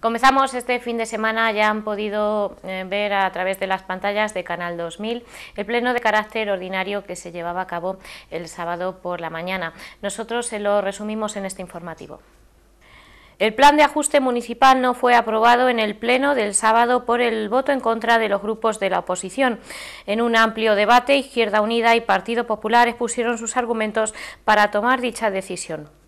Comenzamos este fin de semana, ya han podido eh, ver a través de las pantallas de Canal 2000 el pleno de carácter ordinario que se llevaba a cabo el sábado por la mañana. Nosotros se lo resumimos en este informativo. El plan de ajuste municipal no fue aprobado en el Pleno del sábado por el voto en contra de los grupos de la oposición. En un amplio debate, Izquierda Unida y Partido Popular expusieron sus argumentos para tomar dicha decisión.